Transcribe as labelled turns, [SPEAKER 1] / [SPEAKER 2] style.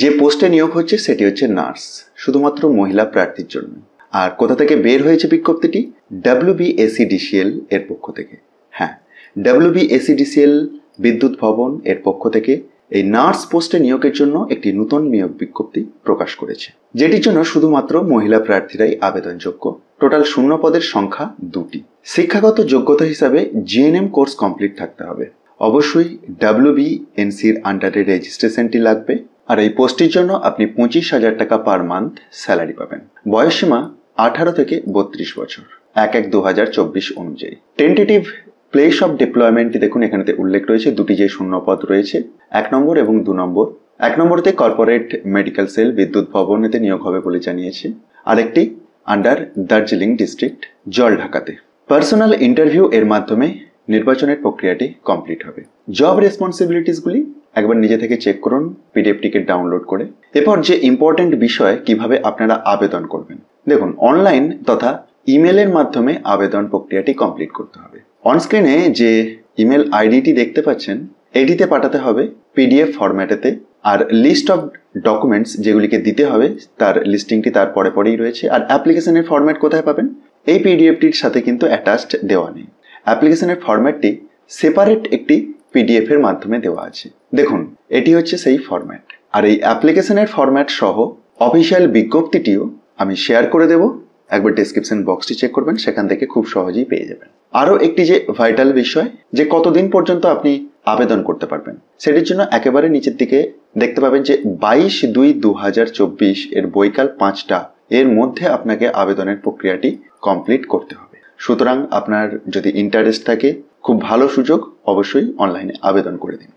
[SPEAKER 1] যে পোস্টে নিয়োগ হচ্ছে সেটি হচ্ছে নার্স শুধুমাত্র মহিলা প্রার্থীর জন্য আর কোথা থেকে বের হয়েছে বিজ্ঞপ্তিটি ডাব্লিউ বিএসিডিসিএল এর পক্ষ থেকে হ্যাঁ ডাব্লিউ বিএসিডিসিএল বিদ্যুৎ ভবন এর পক্ষ থেকে এই নার্স পোস্টে নিয়োগের জন্য একটি নতুন নিয়োগ বিজ্ঞপ্তি প্রকাশ করেছে যেটির জন্য শুধুমাত্র মহিলা প্রার্থীরাই আবেদনযোগ্য টোটাল শূন্য পদের সংখ্যা দুটি শিক্ষাগত যোগ্যতা হিসাবে জিএনএম কোর্স কমপ্লিট থাকতে হবে অবশ্যই ডাব্লিউবিএনসির আন্ডারে রেজিস্ট্রেশনটি লাগবে আর এই পোস্টটির জন্য আপনি পঁচিশ হাজার টাকা পার মান্থ স্যালারি পাবেন বয়সীমা আঠারো থেকে বত্রিশ বছর এক এক দু হাজার চব্বিশ অনুযায়ী টেন্টেটিভ প্লেস অফ ডিপ্লয়মেন্টটি দেখুন এখানেতে উল্লেখ রয়েছে দুটি যে শূন্যপদ রয়েছে এক নম্বর এবং দু নম্বর এক নম্বরতে কর্পোরেট মেডিকেল সেল বিদ্যুৎ ভবনেতে নিয়োগ হবে বলে জানিয়েছে আরেকটি আন্ডার দার্জিলিং ডিস্ট্রিক্ট জল ঢাকাতে পার্সোনাল ইন্টারভিউ এর মাধ্যমে নির্বাচনের প্রক্রিয়াটি কমপ্লিট হবে জব রেসপন্সিবিলিটিসগুলি একবার নিজে থেকে চেক করুন পিডিএফটিকে ডাউনলোড করে এরপর যে ইম্পর্টেন্ট বিষয় কিভাবে আপনারা আবেদন করবেন দেখুন অনলাইন তথা ইমেলের মাধ্যমে আবেদন প্রক্রিয়াটি কমপ্লিট করতে হবে অনস্ক্রিনে যে ইমেল আইডিটি দেখতে পাচ্ছেন এটিতে পাঠাতে হবে পিডিএফ ফরম্যাটেতে আর লিস্ট অফ ডকুমেন্টস যেগুলিকে দিতে হবে তার লিস্টিংটি তার পরে পরেই রয়েছে আর অ্যাপ্লিকেশনের ফরম্যাট কোথায় পাবেন এই পিডিএফটির সাথে কিন্তু অ্যাটাচড দেওয়া নেই অ্যাপ্লিকেশনের ফরম্যাটটি সেপারেট একটি পিডিএফ এর মাধ্যমে দেওয়া আছে দেখুন এটি হচ্ছে সেই ফরম্যাট আর এই অ্যাপ্লিকেশনের ফরম্যাট সহ অফিসিয়াল বিজ্ঞপ্তিটিও আমি শেয়ার করে দেব একবার ডিসক্রিপশন বক্সটি চেক করবেন সেখান থেকে খুব সহজেই পেয়ে যাবেন আরও একটি যে ভাইটাল বিষয় যে কতদিন পর্যন্ত আপনি আবেদন করতে পারবেন সেটির জন্য একেবারে নিচের দিকে দেখতে পাবেন যে বাইশ দুই দু এর বৈকাল পাঁচটা এর মধ্যে আপনাকে আবেদনের প্রক্রিয়াটি কমপ্লিট করতে হবে সুতরাং আপনার যদি ইন্টারেস্ট থাকে খুব ভালো সুযোগ অবশ্যই অনলাইনে আবেদন করে দিন